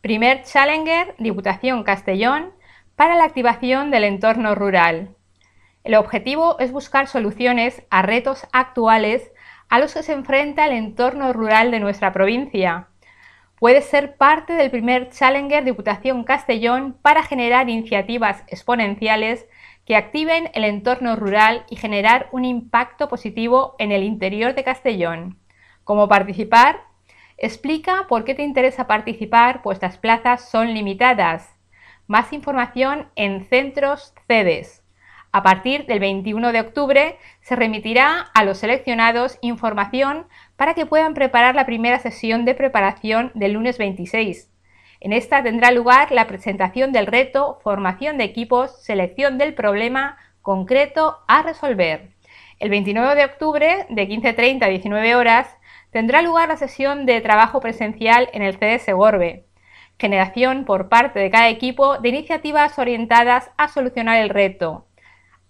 Primer Challenger Diputación Castellón para la activación del entorno rural. El objetivo es buscar soluciones a retos actuales a los que se enfrenta el entorno rural de nuestra provincia. Puede ser parte del primer Challenger Diputación Castellón para generar iniciativas exponenciales que activen el entorno rural y generar un impacto positivo en el interior de Castellón. ¿Cómo participar? Explica por qué te interesa participar, pues las plazas son limitadas. Más información en centros CEDES. A partir del 21 de octubre se remitirá a los seleccionados información para que puedan preparar la primera sesión de preparación del lunes 26. En esta tendrá lugar la presentación del reto, formación de equipos, selección del problema concreto a resolver. El 29 de octubre, de 15.30 a 19 horas, tendrá lugar la sesión de trabajo presencial en el CDS Gorbe. Generación por parte de cada equipo de iniciativas orientadas a solucionar el reto.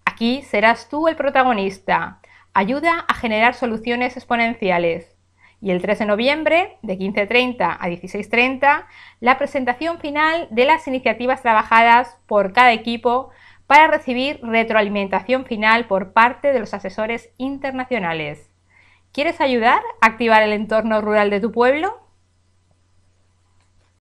Aquí serás tú el protagonista. Ayuda a generar soluciones exponenciales. Y el 3 de noviembre, de 15.30 a 16.30, la presentación final de las iniciativas trabajadas por cada equipo para recibir retroalimentación final por parte de los asesores internacionales. ¿Quieres ayudar a activar el entorno rural de tu pueblo?